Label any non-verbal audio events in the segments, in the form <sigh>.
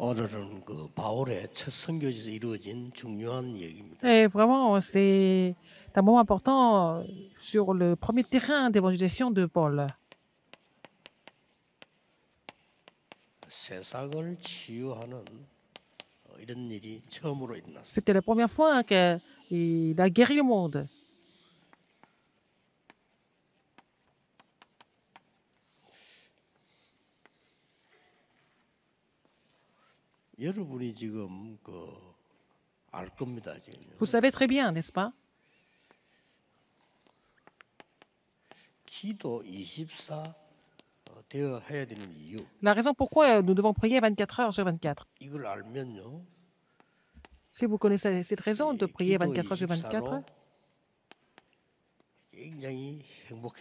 Et vraiment, c'est un moment important sur le premier terrain d'évangélisation de Paul. C'était la première fois qu'il a guéri le monde. Vous savez très bien, n'est-ce pas La raison pourquoi euh, nous devons prier 24 heures sur 24. Si vous connaissez cette raison de prier 24 heures sur 24,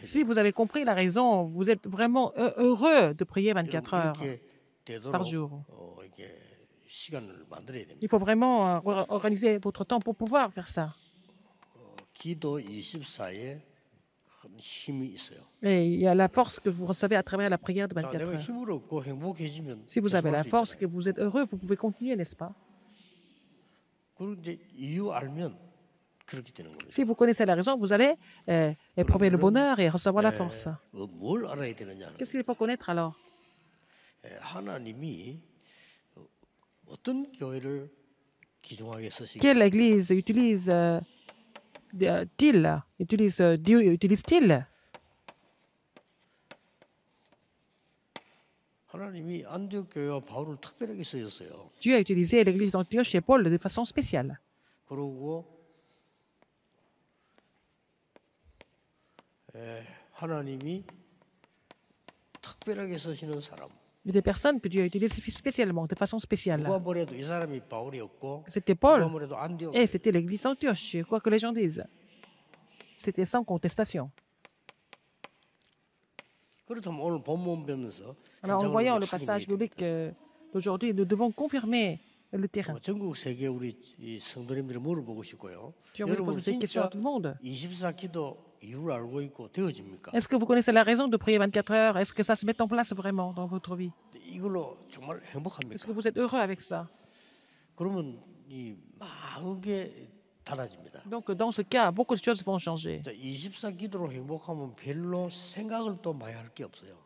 si vous avez compris la raison, vous êtes vraiment heureux de prier 24 heures par jour. Il faut vraiment euh, organiser votre temps pour pouvoir faire ça. Et il y a la force que vous recevez à travers la prière de 24 heures. Si vous avez la force, que vous êtes heureux, vous pouvez continuer, n'est-ce pas si vous connaissez la raison, vous allez euh, éprouver le bonheur et recevoir la force. Qu'est-ce qu'il faut connaître alors quelle église utilise-t-il utilise, euh, euh, euh, Dieu utilise-t-il Dieu a utilisé l'église d'Antioche et Paul de façon spéciale des personnes que Dieu a utilisées spécialement, de façon spéciale. C'était Paul et eh, c'était l'église d'Antioche, quoi que les gens disent. C'était sans contestation. Alors en voyant le passage biblique euh, d'aujourd'hui, nous devons confirmer le terrain. Je vais poser cette question à tout le monde. Est-ce que vous connaissez la raison de prier 24 heures Est-ce que ça se met en place vraiment dans votre vie Est-ce que vous êtes heureux avec ça donc, dans ce cas, beaucoup de choses vont changer.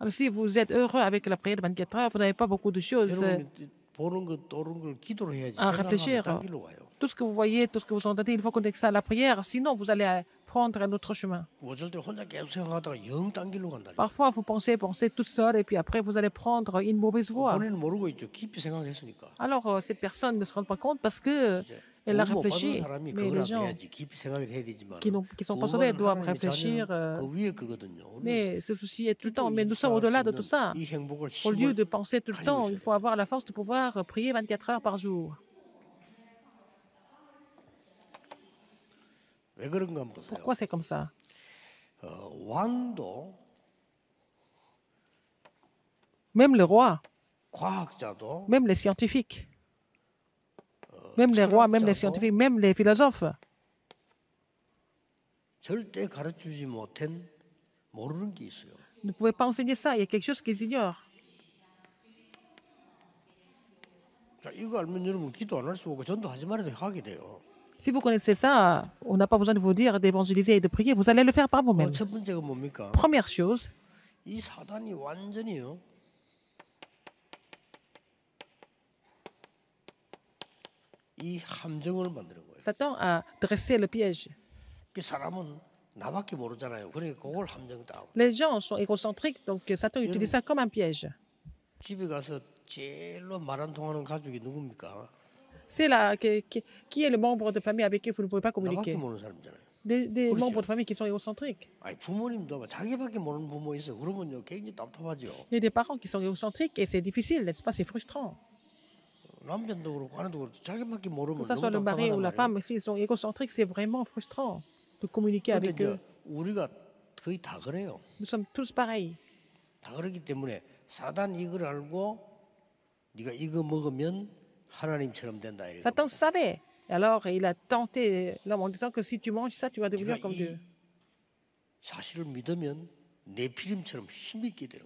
si vous êtes heureux avec la prière de 24 heures, vous n'avez pas beaucoup de choses à euh, réfléchir. Tout ce que vous voyez, tout ce que vous entendez, il faut connecter ça à la prière, sinon vous allez prendre un autre chemin. Parfois, vous pensez, pensez tout seul, et puis après, vous allez prendre une mauvaise voie. Alors, euh, ces personnes ne se rendent pas compte parce que euh, elle a réfléchi. Mais les gens qui, sont pas doivent réfléchir. Euh, mais ce souci est tout le temps. Mais nous sommes au-delà de tout ça. Au lieu de penser tout le temps, il faut avoir la force de pouvoir prier 24 heures par jour. Pourquoi c'est comme ça Même le roi, même les scientifiques, même les rois, même les scientifiques, même les philosophes, ne pouvaient pas enseigner ça. Il y a quelque chose qu'ils ignorent. Si vous connaissez ça, on n'a pas besoin de vous dire d'évangéliser et de prier. Vous allez le faire par vous-même. Première chose, Satan a dressé le piège. Les gens sont égocentriques, donc Satan utilise ça comme un piège. C'est là qui, est le membre de famille avec qui vous ne pouvez pas communiquer. Des, des membres de famille qui sont égocentriques. Il y a des parents qui sont égocentriques et c'est difficile, n'est-ce pas? C'est frustrant. Que ce soit le mari ou la femme, s'ils sont égocentriques, c'est vraiment frustrant de communiquer avec eux. Nous sommes tous pareils. 다 그렇기 때문에 사단 Satan savait. Alors il a tenté l'homme en disant que si tu manges ça, tu vas devenir comme Dieu.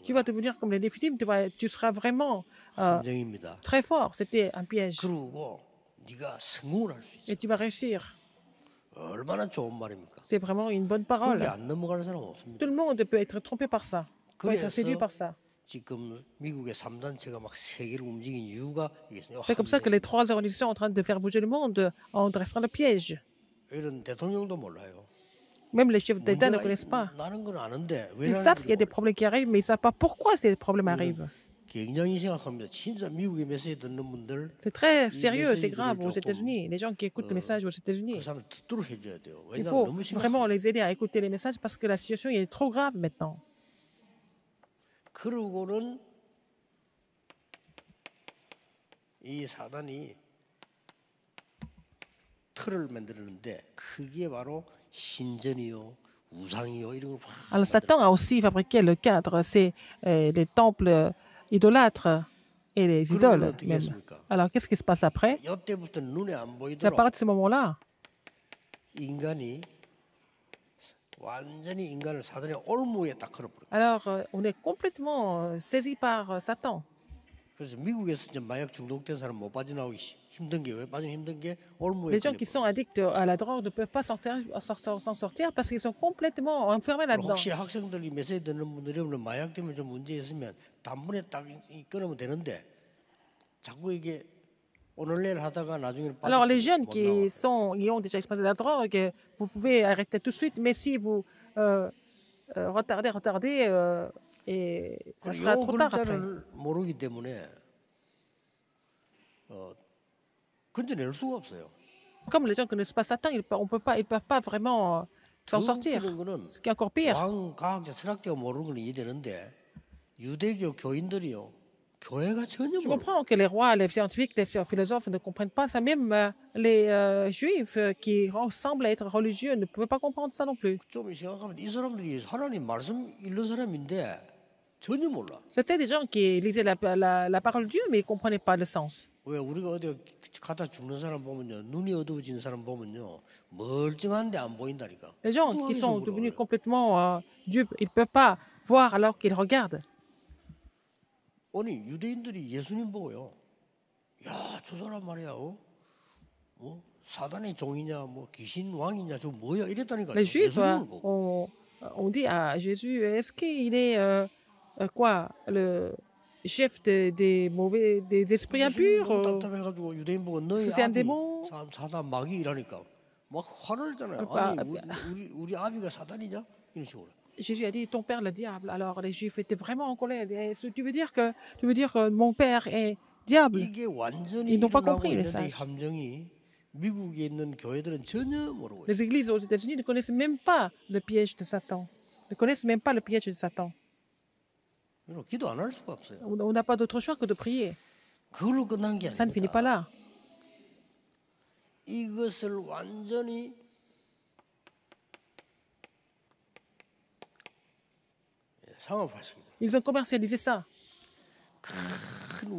Tu vas devenir comme les Néphilim, tu, seras vraiment euh, très fort. C'était un piège. Et tu vas réussir. C'est vraiment une bonne parole. Tout le monde peut être trompé par ça, peut être séduit par ça. C'est comme ça que les trois organisations sont en train de faire bouger le monde en dressant le piège. Même les chefs d'État ne connaissent pas. Ils savent qu'il y a des problèmes qui arrivent, mais ils ne savent pas pourquoi ces problèmes arrivent. C'est très sérieux, c'est grave aux États-Unis. Les gens qui écoutent les messages aux États-Unis, il faut vraiment les aider à écouter les messages parce que la situation est trop grave maintenant. Alors Satan a aussi fabriqué le cadre, c'est euh, les temples idolâtres et les idoles. Alors qu'est-ce qui se passe après C'est à partir de ce moment-là Alors, on est complètement saisi par Satan. Les gens qui sont addicts à la drogue ne peuvent pas s'en sortir, sortir, parce qu'ils sont complètement enfermés là-dedans. Alors, les jeunes qui, sont, qui ont déjà exposé la drogue, vous pouvez arrêter tout de suite, mais si vous euh, euh, retardez, retardez, euh, et ça sera trop tard. Après. Comme les gens ne connaissent pas Satan, ils, ne peuvent pas vraiment s'en sortir. Ce qui est encore pire. Je comprends que les rois, les scientifiques, les philosophes ne comprennent pas ça. Même euh, les euh, juifs euh, qui semblent être religieux ne pouvaient pas comprendre ça non plus. C'était des gens qui lisaient la, parole de Dieu, mais ils ne comprenaient pas le sens. Les gens qui sont devenus complètement dupes, ils ne peuvent pas voir alors qu'ils regardent. 아니 유대인들이 예수님 보고요. 야저 사람 말이야. 어? 어? 사단의 종이냐 뭐 귀신 왕이냐 저 뭐야 이랬다니까요. Les Juifs, hein, on, on dit à Jésus, est-ce qu'il est euh, quoi le chef des, des mauvais des esprits impurs? Parce que c'est un démon. 사단 마귀 이러니까 막 화를 잖아요. 아니 우리, 우리 우리 아비가 사단이냐 이런 식으로. Jésus a dit, ton père le diable. Alors les Juifs étaient vraiment en colère. tu veux dire que, tu veux dire mon père est diable Ils n'ont pas compris les Les églises aux États-Unis ne connaissent même pas le piège de Satan. Ne connaissent même pas le piège de Satan. On n'a pas d'autre choix que de prier. Ça ne finit pas là. Ils ont commercialisé ça. Les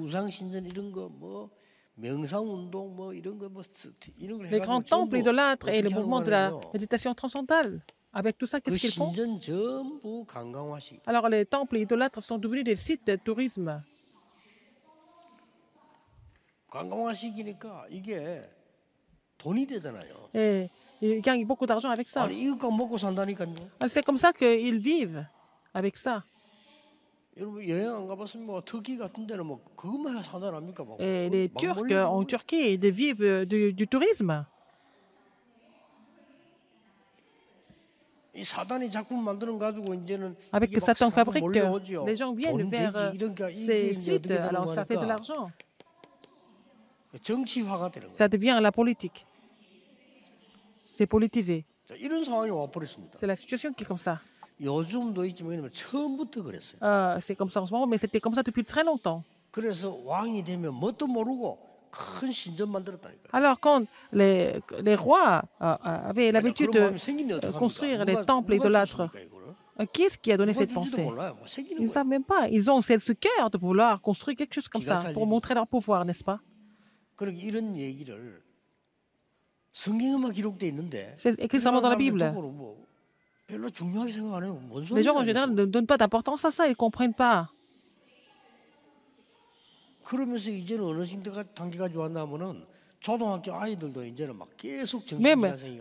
grands temples idolâtres et le mouvement de la méditation transcendale. Avec tout ça, qu'est-ce qu'ils font oh, Alors, les temples idolâtres sont devenus des sites de tourisme. Hein. Hein. Et ils gagnent beaucoup d'argent avec ça. C'est comme ça qu'ils vivent avec ça. Et les Turcs en Turquie vivent du, du tourisme. Avec Satan fabrique, les gens viennent vers ces sites, alors ça fait de l'argent. Ça devient la politique. C'est politisé. C'est la situation qui est comme ça c'est comme ça en ce moment, mais c'était comme ça depuis très longtemps. Alors quand les, rois avaient l'habitude de construire les temples idolâtres, euh, Qu'est-ce qui a donné cette pensée Ils ne savent même pas. Ils ont ce cœur de vouloir construire quelque chose comme ça pour montrer leur pouvoir, n'est-ce pas C'est écrit seulement dans la Bible. Les gens en général ne donnent pas d'importance à ça, ils ne comprennent pas. Même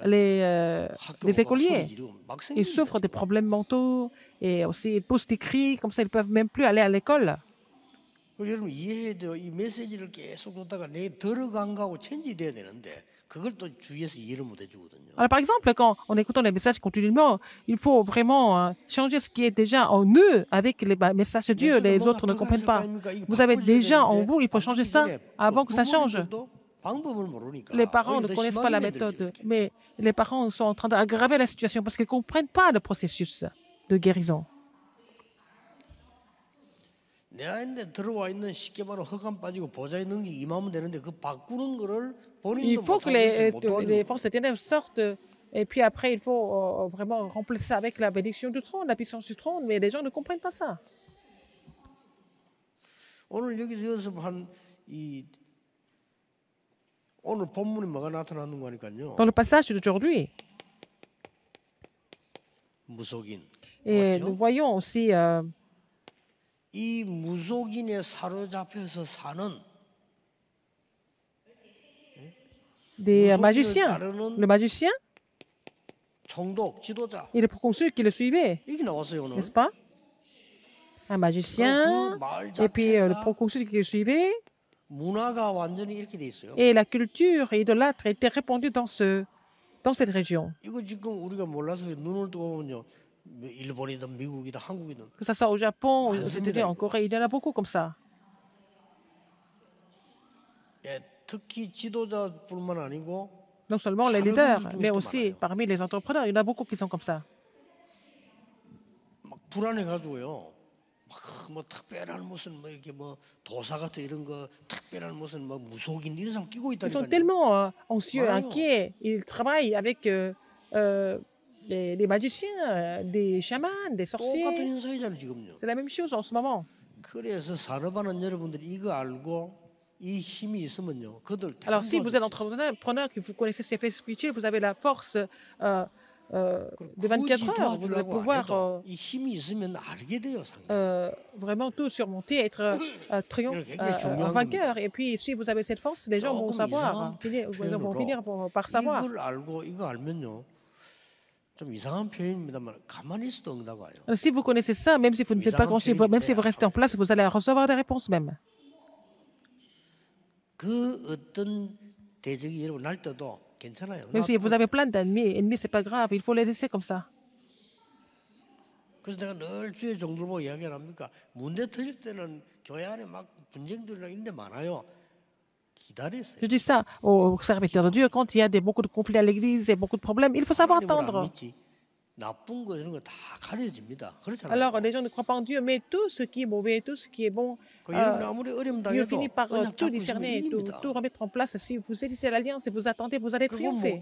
les, euh, les écoliers, ils souffrent des problèmes mentaux et aussi ils poussent des cris, comme ça ils ne peuvent même plus aller à l'école. Alors, par exemple, quand on écoute les messages continuellement, il faut vraiment euh, changer ce qui est déjà en eux avec les bah, messages de Dieu. Les autres ne comprennent pas. Vous avez déjà en vous, il faut changer ça avant que ça change. Les parents ne connaissent pas la méthode, mais les parents sont en train d'aggraver la situation parce qu'ils ne comprennent pas le processus de guérison. Il faut que les, euh, forces éternelles sortent. Et puis après, il faut euh, vraiment remplir ça avec la bénédiction du trône, la puissance du trône. Mais les gens ne comprennent pas ça. Dans le passage d'aujourd'hui, et nous voyons aussi euh, des euh, magiciens. Le magicien et le proconsuls qui le suivait, n'est-ce pas Un magicien, et puis euh, le proconsul qui le suivait. Et la culture idolâtre était répandue dans, ce, dans cette région. Que ce soit au Japon, ou ah, en Corée, il y en a beaucoup comme ça non seulement les leaders, mais aussi parmi les entrepreneurs. Il y en a beaucoup qui sont comme ça. Ils sont tellement euh, anxieux, inquiets. Ils travaillent avec euh, euh les, les, magiciens, euh, des chamans, des sorciers. C'est la même chose en ce moment. Alors si vous êtes entrepreneur, que vous connaissez ces faits spirituels, vous avez la force euh, euh, de 24 heures, vous pouvoir euh, vraiment tout surmonter, être triomphe, vainqueur. Et puis si vous avez cette force, les gens vont savoir, hein, gens vont finir par savoir. si vous connaissez ça, même si vous ne faites pas grand-chose, même si vous restez en place, vous allez recevoir des réponses même. Même si vous avez plein d'ennemis, ennemis, ce pas grave, il faut les laisser comme ça. Je dis ça aux serviteurs de Dieu, quand il y a beaucoup de conflits à l'Église et beaucoup de problèmes, il faut savoir attendre. Alors les gens ne croient pas en Dieu, mais tout ce qui est mauvais, tout ce qui est bon, euh, Dieu finit par euh, tout discerner, tout, remettre en place. Si vous saisissez l'alliance et vous attendez, vous allez triompher.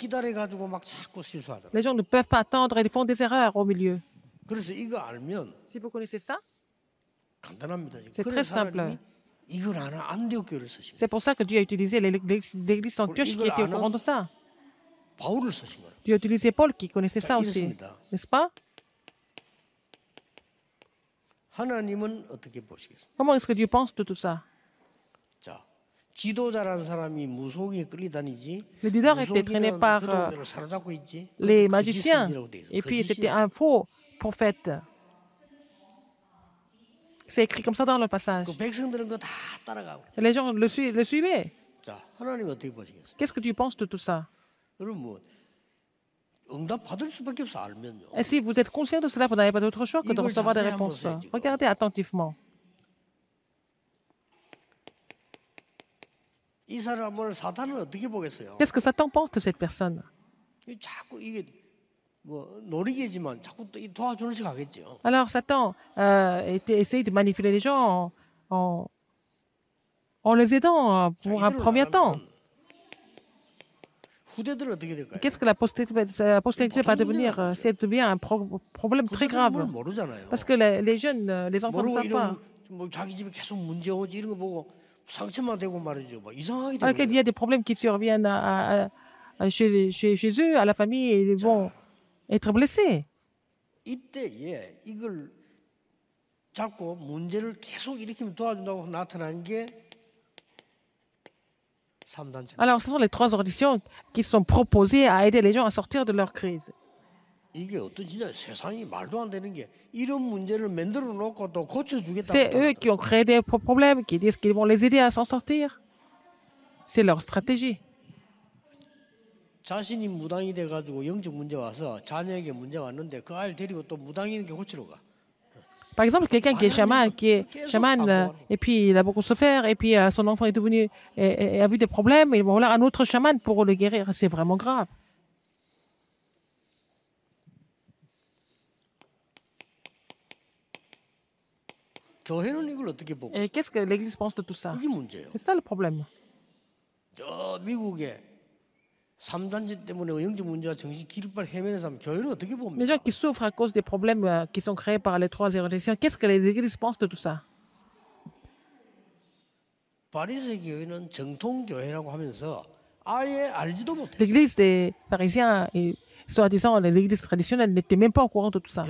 Les gens ne peuvent pas attendre, ils font des erreurs au milieu. Si vous connaissez ça, c'est très simple. C'est pour ça que Dieu a utilisé l'église en qui était au courant de ça. Tu as utilisé Paul qui connaissait ça aussi, n'est-ce pas Comment est-ce que Dieu pense de tout ça le leader était traîné par les magiciens et puis c'était un faux prophète. C'est écrit comme ça dans le passage. les gens le, le suivaient. Qu'est-ce que tu penses de tout ça et si vous êtes conscient de cela, vous n'avez pas d'autre choix que de recevoir des réponses. Regardez attentivement. Qu'est-ce que Satan pense de cette personne Alors Satan euh, essaie essaye de manipuler les gens en les aidant euh, pour un premier temps. Qu'est-ce que la postérité va devenir si hein. elle euh, devient un problème très grave Parce que les jeunes, euh, les enfants ne savent pas. Il y a des problèmes qui surviennent chez eux, à la famille, et ils vont être blessés. Et il y a des problèmes qui surviennent chez eux, à la famille, et ils vont être blessés. Et il y a des problèmes qui surviennent chez eux, à la famille, et ils vont être blessés. Alors, ce sont les trois auditions qui sont proposées à aider les gens à sortir de leur crise. C'est eux qui ont créé des problèmes, qui disent qu'ils vont les aider à s'en sortir. C'est leur stratégie. Par exemple, quelqu'un qui est chaman, qui est chaman, euh, ah et puis il a beaucoup souffert, et puis euh, son enfant est devenu, et, a vu des problèmes, et vouloir un autre chaman pour le guérir. C'est vraiment grave. Et qu'est-ce que l'Église pense de tout ça C'est ça le problème. Les gens qui souffrent à cause des problèmes euh, qui sont créés par les trois hérédiciens, qu'est-ce que les églises pensent de tout ça L'église des Parisiens, et soi-disant les églises traditionnelles n'étaient même pas au courant de tout ça.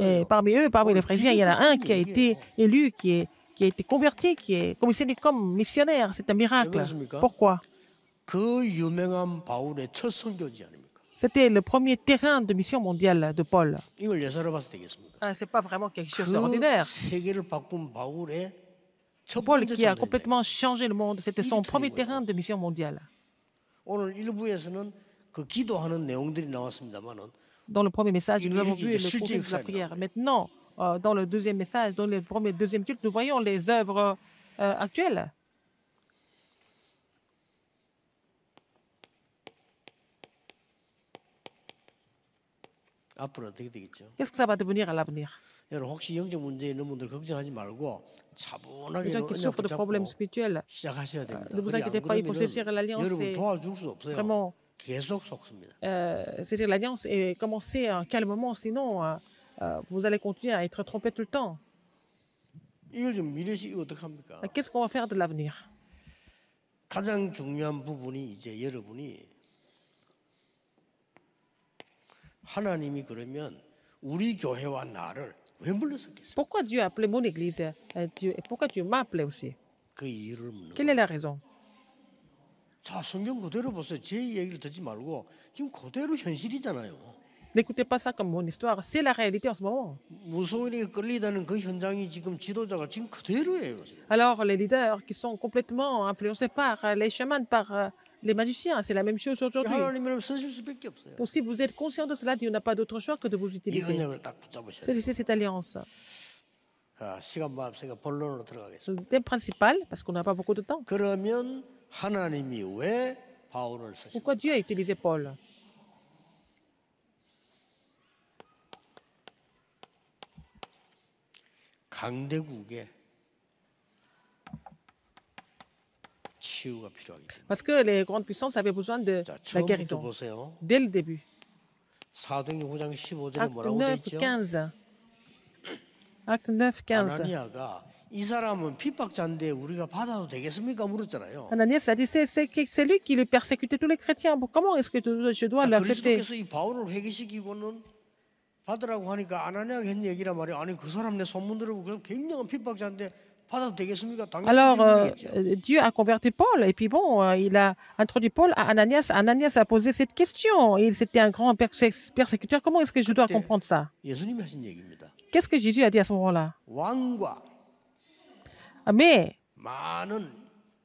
Et parmi eux, parmi les Parisiens, il y en a un qui a été élu, qui est qui a été converti, qui est commissionné comme missionnaire. C'est un miracle. Pourquoi c'était le premier terrain de mission mondiale de Paul. Ah, Ce n'est pas vraiment quelque chose d'ordinaire. Paul qui a complètement changé le monde, c'était son premier terrain de mission mondiale. Dans le premier message, nous avons vu le contenu de la prière. Maintenant, euh, dans le deuxième message, dans le premier, deuxième culte, nous voyons les œuvres euh, actuelles. Qu'est-ce que ça va devenir à l'avenir Les gens qui souffrent de problèmes spirituels, euh, ne vous inquiétez pas, il faut saisir l'alliance. et Vraiment, saisir l'alliance et commencer calmement, sinon. Euh, vous allez continuer à être trompé tout le temps. Qu'est-ce qu'on va faire de l'avenir Pourquoi Dieu a appelé mon église euh, et pourquoi Dieu m'a appelé aussi? Quelle est la raison? 자 보세요. 말고 지금 그대로 N'écoutez pas ça comme mon histoire, c'est la réalité en ce moment. Alors les leaders qui sont complètement influencés par euh, les chamans, par euh, les magiciens, c'est la même chose aujourd'hui. Ah, Donc si vous êtes conscient de cela, Dieu n'a pas d'autre choix que de vous utiliser. C'est cette alliance. Le ah, euh, thème principal, parce qu'on n'a pas beaucoup de temps. Pourquoi Dieu a utilisé Paul Parce que les grandes puissances avaient besoin de la guérison dès le début. Acte 9, 15. Acte 9, 15. Ananias a dit, c'est lui qui le persécutait tous les chrétiens. Comment est-ce que je dois l'accepter alors, euh, Dieu a converti Paul, et puis bon, euh, il a introduit Paul à Ananias. Ananias a posé cette question, et c'était un grand persécuteur. Comment est-ce que je dois comprendre ça Qu'est-ce que Jésus a dit à ce moment-là ah, Mais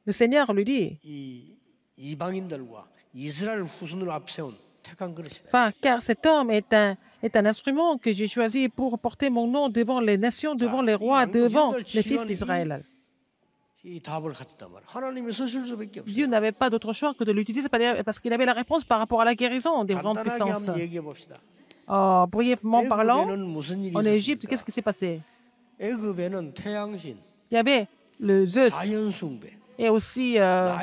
le Seigneur lui dit, car cet homme est un est un instrument que j'ai choisi pour porter mon nom devant les nations, devant les rois, devant les fils d'Israël. Dieu n'avait pas d'autre choix que de l'utiliser parce qu'il avait la réponse par rapport à la guérison des grandes puissances. Oh, brièvement parlant, en Égypte, qu'est-ce qui s'est passé Il y avait le Zeus et aussi euh,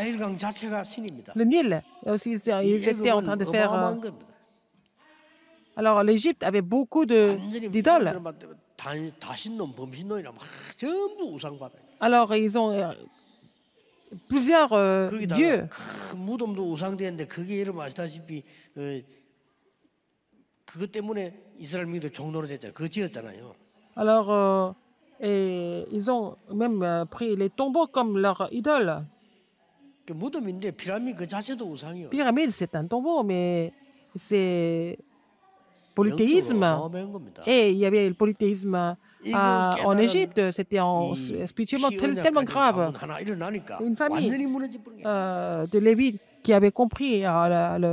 le Nil. aussi, ils étaient en train de faire euh, alors l'Égypte avait beaucoup d'idoles. Alors ils ont euh, plusieurs euh, dieux. Alors euh, ils ont même pris les tombeaux comme leur idole. Pyramide, c'est un tombeau, mais c'est polythéisme. Et oh, ben, eh, il y avait le polythéisme euh, en Égypte. C'était spirituellement tellement grave. Une famille euh, de Lévi qui avait compris euh,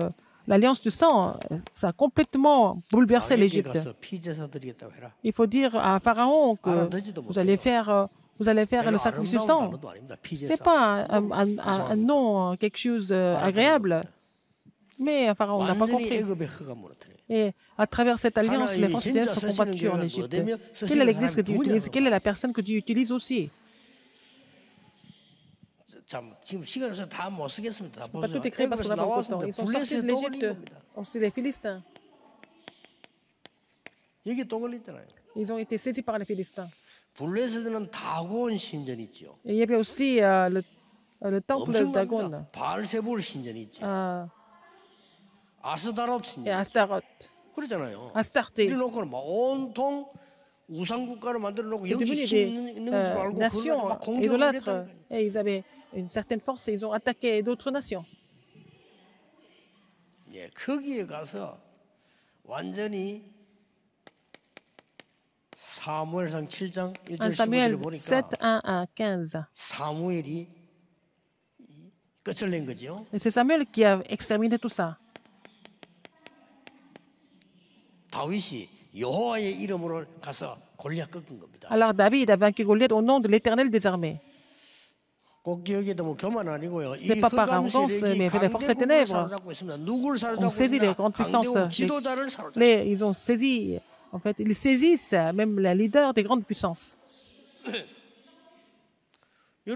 l'alliance du sang, ça a complètement bouleversé l'Égypte. Il faut dire à Pharaon que ah, vous allez faire vous allez faire le sacrifice du sang. Ce n'est pas un, un, nom, quelque chose d'agréable. Mais enfin, bah, n'a pas compris. Et à travers cette alliance, les Français sont combattus en Égypte. Quelle est l'église que tu utilises Quelle est la personne que tu utilises aussi je ne pas tout écrire parce qu'on n'a pas beaucoup temps. Ils sont sortis de l'Égypte, oh, sait les Philistins. Ils ont été saisis par les Philistins. Et il y avait aussi euh, le, euh, le temple de Dagon. Euh, 아스다롯. 예, 아스다롯. 그러잖아요. 아스타르테. des nations 온통 만들어 놓고 Ils avaient une certaine force et ils ont attaqué d'autres nations. 예, 거기에 가서 완전히 사무엘상 7장 1절 15 보니까 사무엘이 낸 거죠. C'est Samuel qui a exterminé tout ça. Alors David a vaincu Goliath au nom de l'Éternel des armées. Ce n'est pas par avance, mais les forces ténèbres ont saisi les grandes puissances. Mais ils ont saisi, en fait, ils saisissent même la leader des grandes puissances. <coughs>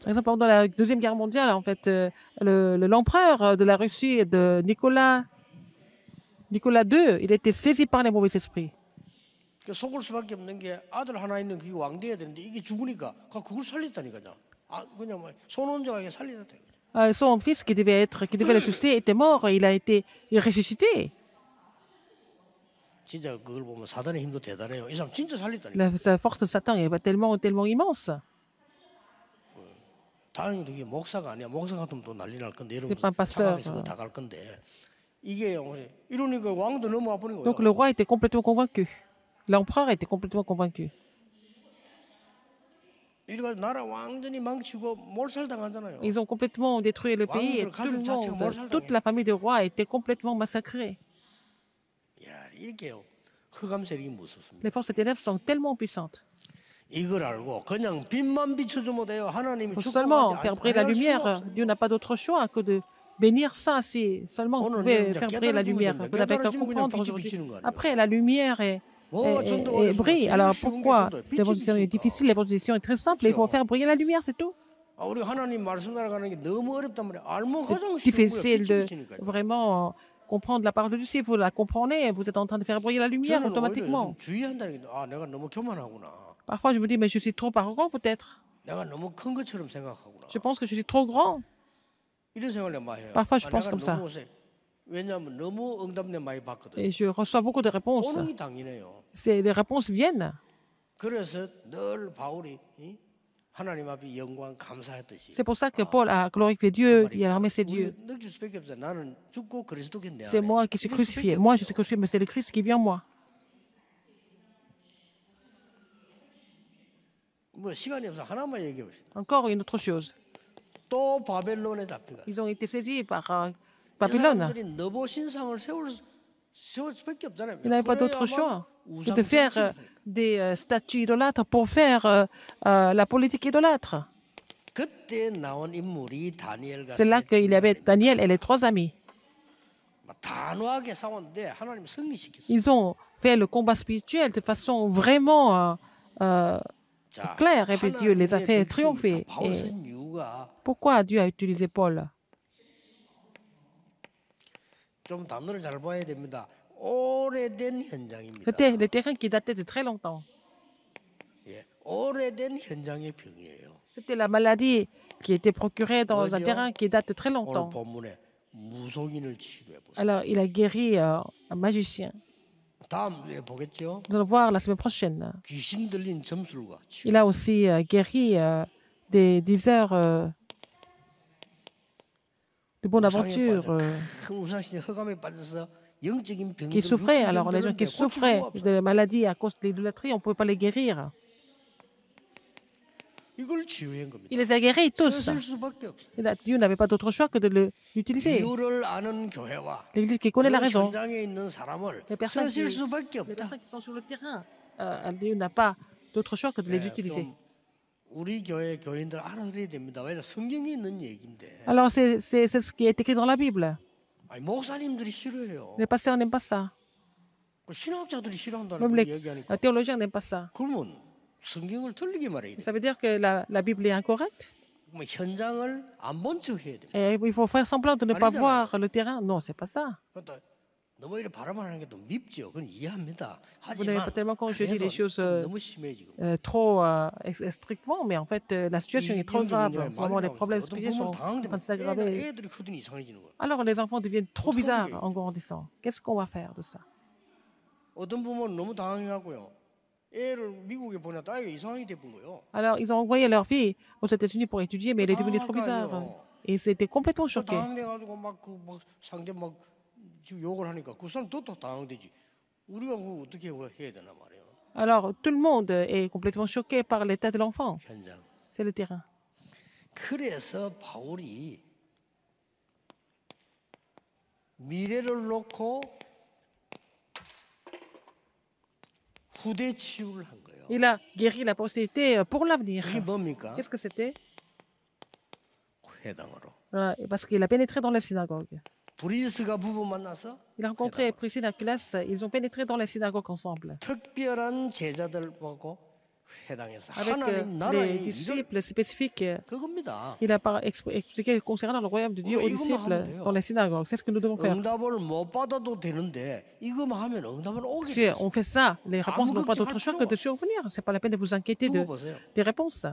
Par exemple, pendant la Deuxième Guerre mondiale, en fait, euh, l'empereur le, de la Russie, de Nicolas, Nicolas II, il a été saisi par les mauvais esprits. Son fils qui devait être, qui devait le susciter était mort, il a été ressuscité. La, force de Satan est tellement, tellement immense. C'est pas un pasteur. Donc le roi était complètement convaincu. L'empereur était complètement convaincu. Ils ont complètement détruit le pays et toute la famille du roi a été complètement massacrée. Les forces de cet sont tellement puissantes. Faut seulement faire briller la lumière. Dieu n'a pas d'autre choix que de bénir ça. Si seulement vous pouvez faire briller la lumière. Vous n'avez qu'à Après, la lumière est, brille. Alors pourquoi cette est difficile L'évolution est très simple. Il faut faire briller la lumière, c'est tout. C'est difficile de vraiment comprendre la parole de ciel, vous la comprenez, vous êtes en train de faire briller la lumière automatiquement. Ah, Parfois, je me dis, mais je suis trop arrogant peut-être. Je pense que je suis trop grand. Parfois, je ah, pense comme ça. Et je reçois beaucoup de réponses. Ces réponses viennent. C'est pour ça que Paul a glorifié Dieu, il a ses dieux. C'est moi qui suis crucifié. Moi, je suis crucifié, mais c'est le Christ qui vient en moi. Encore une autre chose. Ils ont été saisis par euh, Babylone. Ils n'avaient pas d'autre choix que de faire des euh, statues idolâtres pour faire euh, euh, la politique idolâtre. C'est là qu'il y avait Daniel et les trois amis. Ils ont fait le combat spirituel de façon vraiment claire et Dieu les a fait triompher. pourquoi Dieu a utilisé Paul c'était le terrain qui datait de très longtemps. C'était la maladie qui était procurée dans un terrain qui date de très longtemps. Alors, il a guéri euh, un magicien. Nous allons voir la semaine prochaine. Il a aussi euh, guéri euh, des des heures de bonne aventure. <laughs> qui souffraient. Alors les gens qui souffraient de maladies à cause de l'idolâtrie, on ne pouvait pas les guérir. Il les a guéris tous. Dieu n'avait pas d'autre choix que de l'utiliser. L'Église qui connaît la raison, les personnes qui, sont sur le terrain, euh, Dieu n'a pas d'autre choix que de les utiliser. Alors c'est ce qui est écrit dans la Bible. Les pasteurs n'aiment pas ça. Même les théologiens n'aiment pas ça. Ça veut dire que la, la Bible est incorrecte. Et eh, il faut faire semblant de ne pas voir le terrain. Non, c'est pas ça. Vous n'avez pas tellement conjugué les choses euh, euh, trop strictement, euh, mais en fait, la situation est trop grave. les problèmes spirituels sont en train de s'aggraver. Alors, les enfants deviennent trop bizarres en grandissant. Qu'est-ce qu'on va faire de ça alors, ils ont envoyé leur fille aux États-Unis pour étudier, mais elle est devenue trop bizarre. Et c'était complètement choqué. Alors tout le monde est complètement choqué par l'état de l'enfant. C'est le terrain. Il a guéri la postérité pour l'avenir. Qu'est-ce que c'était? parce qu'il a pénétré dans la synagogue. Il a rencontré Priscille classe ils ont pénétré dans les synagogues ensemble. Avec euh, les disciples spécifiques, il a expliqué concernant le royaume de Dieu aux disciples dans les synagogues. C'est ce que nous devons faire. Si on fait ça, les réponses n'ont pas d'autre choix que de survenir. Ce n'est pas la peine de vous inquiéter de, des réponses.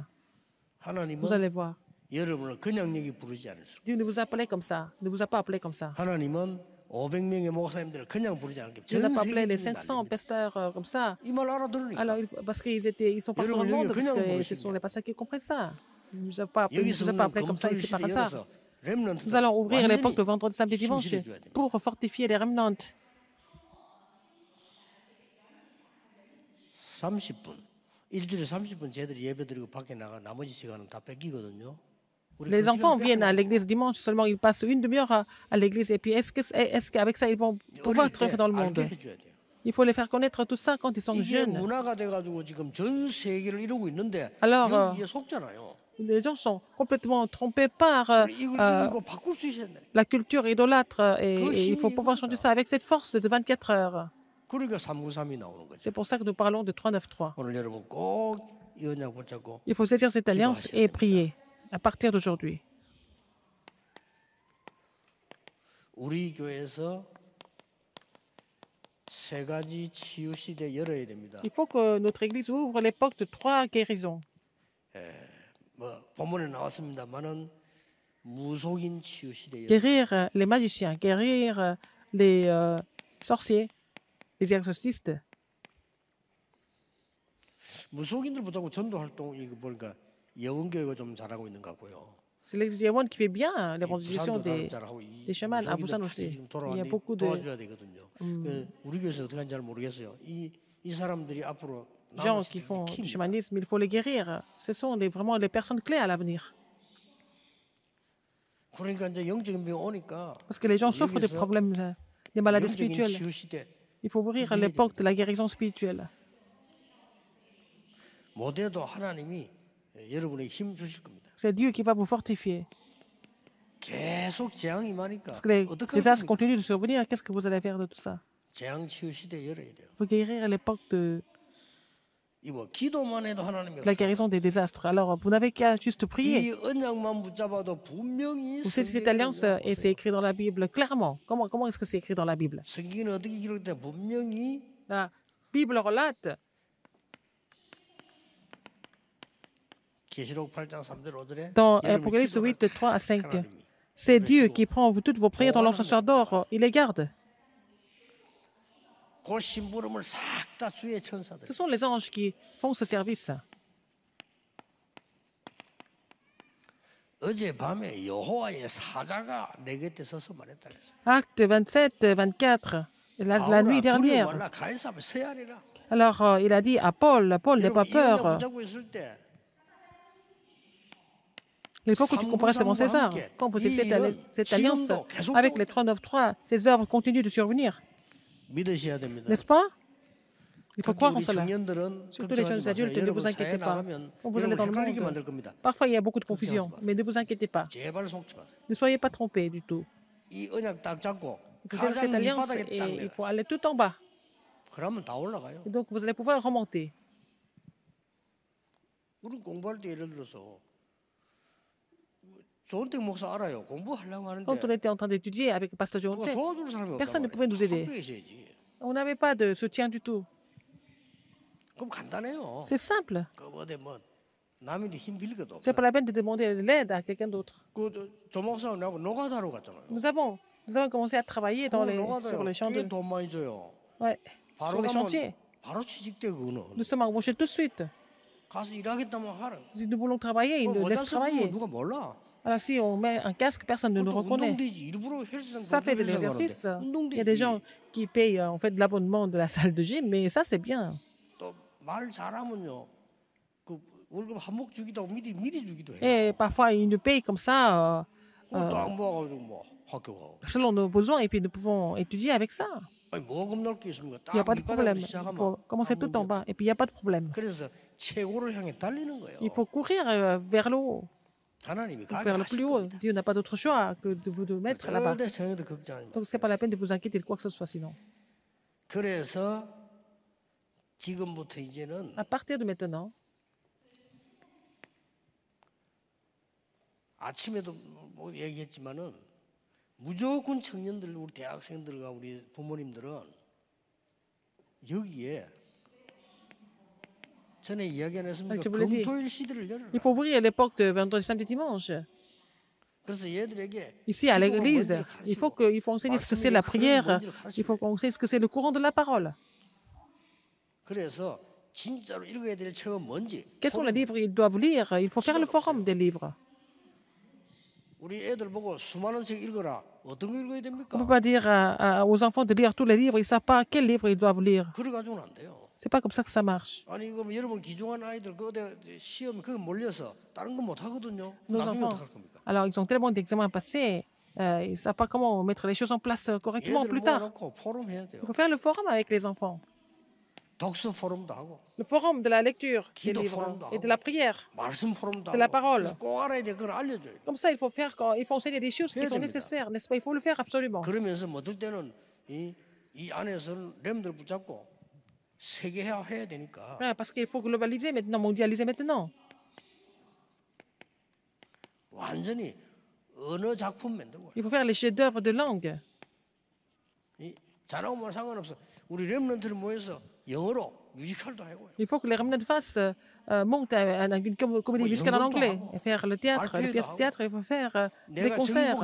Vous allez voir. Dieu ne vous a appelé comme ça, ne vous a pas appelé comme ça. Dieu n'a pas appelé les 500 pasteurs euh, comme ça. Alors, parce qu'ils étaient, ils sont partout dans le monde, parce que ce sont les pasteurs qui comprennent ça. Il ne vous a pas appelé, vous a pas appelé comme ça, ici par hasard. Nous allons ouvrir l'époque le vendredi, samedi, dimanche pour fortifier les remnants. 30분 일주일에 30분 쟤들이 예배드리고 밖에 나가 나머지 시간은 다 뺏기거든요. Les enfants viennent à l'église dimanche, seulement ils passent une demi-heure à, l'église. Et puis, est-ce qu'avec ça, ils vont pouvoir être dans le monde il faut les faire connaître tout ça quand ils sont jeunes. Alors, euh, hein. les gens sont complètement trompés par euh, euh, la culture idolâtre et, et, il faut pouvoir changer ça avec cette force de 24 heures. C'est pour ça que nous parlons de 393. Il faut saisir cette alliance et prier à partir d'aujourd'hui. Il faut que notre Église ouvre l'époque de trois guérisons. Guérir les magiciens, guérir les euh, sorciers, les exorcistes. C'est l'Église qui fait bien les des, des chamans à ah, Busan aussi. Il y a beaucoup de. gens qui font le chamanisme, il faut les guérir. Ce sont vraiment les personnes clés à l'avenir. Parce que les gens souffrent des problèmes, des maladies spirituelles. Il faut ouvrir les portes de la guérison spirituelle. C'est Dieu qui va vous fortifier. Parce que les, désastres continuent de survenir, qu'est-ce que vous allez faire de tout ça Vous guérir l'époque de la guérison des désastres. Alors, vous n'avez qu'à juste prier. Vous savez, cette alliance, et c'est écrit dans la Bible clairement. comment est-ce que c'est écrit dans la Bible La Bible relate Dans Progrès 8, 3 à 5, c'est Dieu qui prend toutes vos prières dans l'encensoir d'or, il les garde. Ce sont les anges qui font ce service. Acte 27, 24, la, nuit dernière. Alors, euh, il a dit à Paul, Paul, n'est pas peur. L'époque que tu comprends, c'est ces César. Quand vous avez cette, cette alliance avec les 393, ces œuvres continuent de survenir. N'est-ce pas il faut croire en cela. Surtout les jeunes adultes, ne vous inquiétez pas. vous allez dans le monde, parfois il y a beaucoup de confusion, mais ne vous inquiétez pas. Ne soyez pas trompés du tout. Vous avez cette alliance et il faut aller tout en bas. Et donc vous allez pouvoir remonter. Quand on était en train d'étudier avec le pasteur personne ne pouvait nous aider. On n'avait pas de soutien du tout. C'est simple. C'est pas la peine de demander l'aide à quelqu'un d'autre. Nous avons, nous avons commencé à travailler dans les, sur les champs de... sur les chantiers. Nous sommes embauchés tout de suite. Si nous voulons travailler, ils nous laissent travailler. Alors si on met un casque, personne ne nous reconnaît. Ça fait de l'exercice. Il y a des gens qui payent euh, en fait l'abonnement de la salle de gym, mais ça c'est bien. Et parfois ils nous payent comme ça euh, euh, selon nos besoins et puis nous pouvons étudier avec ça. Il n'y a pas de problème. Il faut commencer tout en bas et puis il n'y a pas de problème. Il faut courir vers le haut. Pour vers le plus haut. Dieu n'a pas d'autre choix que de vous mettre là-bas. Donc ce n'est pas la peine de vous inquiéter de quoi que ce soit sinon. À partir de maintenant, les il faut ouvrir les portes vendredi, samedi, dimanche. Ici, à l'église, il faut qu'il faut enseigner ce que c'est la prière, il faut qu'on sait ce que c'est le courant de la parole. Quels sont les livres qu'ils doivent lire Il faut faire le forum des livres. On ne peut pas dire aux enfants de lire tous les livres, ils ne savent pas quels livres ils doivent lire. C'est pas comme ça que ça marche. alors ils ont tellement d'examens passés, euh, ils ne savent pas comment mettre les choses en place euh, correctement plus tard. Il faut faire le forum avec les enfants. Le forum de la lecture des livres et de la prière, de la parole. Comme ça, il faut faire, il faut enseigner des choses qui sont nécessaires, n'est-ce pas Il faut le faire absolument. Ah, parce qu'il faut globaliser maintenant, mondialiser maintenant. Il faut faire les chefs-d'œuvre de langue. Il faut que les remnants fassent, face euh, montent une comédie musicale en anglais, et faire le théâtre, les pièces de théâtre, il faut faire euh, des concerts.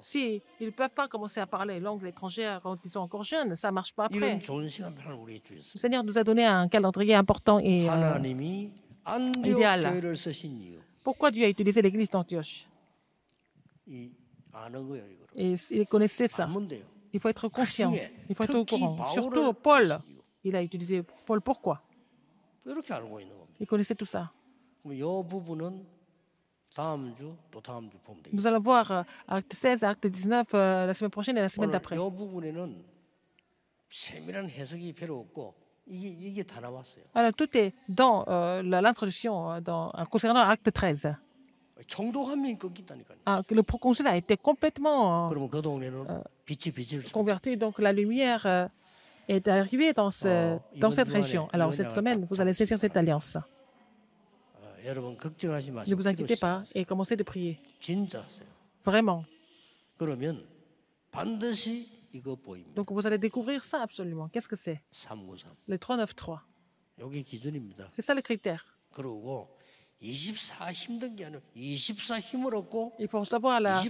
Si ils ne peuvent pas commencer à parler langue étrangère quand ils sont encore jeunes, ça ne marche pas après. Le Seigneur nous a donné un calendrier important et euh, idéal. Pourquoi Dieu a utilisé l'église d'Antioche il connaissait ça. Il faut être conscient. Il faut être au courant. Surtout Paul. Il a utilisé Paul. Pourquoi Il connaissait tout ça. Nous allons voir euh, acte 16, acte 19 euh, la semaine prochaine et la semaine d'après. Alors, tout est dans euh, l'introduction concernant acte 13. Ah, le proconsul a été complètement converti, donc la lumière est arrivée dans, ce, dans cette région. Alors, cette semaine, vous allez saisir cette alliance. Ne vous inquiétez pas et commencez de prier. Vraiment. Donc vous allez découvrir ça absolument. Qu'est-ce que c'est Le 393. C'est ça le critère. Il faut savoir la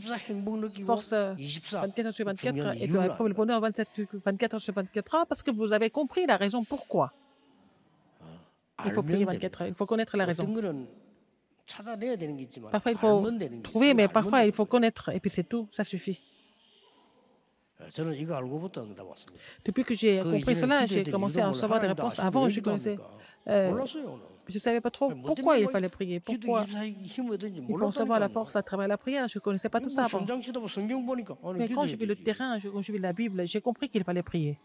force 24 sur 24 et de le bonheur 24 sur 24 parce que vous avez compris la raison pourquoi. Il faut prier 24 Il faut connaître la raison. Parfois, il faut trouver, mais parfois, il faut connaître. Et puis, c'est tout. Ça suffit. Depuis que j'ai compris cela, j'ai commencé à recevoir des réponses. Avant, je je ne savais pas trop pourquoi il fallait prier, pourquoi il faut recevoir la force à travers la prière. Je ne connaissais pas tout ça avant. Mais quand j'ai vu le terrain, quand j'ai vu la Bible, j'ai compris qu'il fallait prier.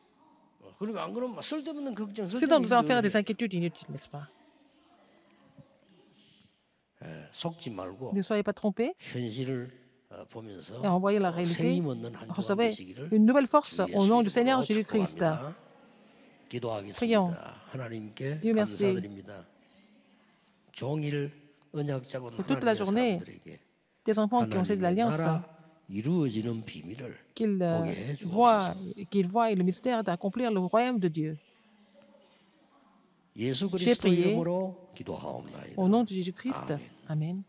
C'est donc nous allons faire des inquiétudes inutiles, n'est-ce pas Ne soyez pas trompés. Et envoyez la réalité, recevez une nouvelle force au nom du Seigneur Jésus-Christ. Prions. Dieu merci. Pour toute la journée, des enfants qui ont fait de l'alliance, qu'il euh, voit, le mystère d'accomplir le royaume de Dieu. J'ai prié au nom de Jésus-Christ. Amen.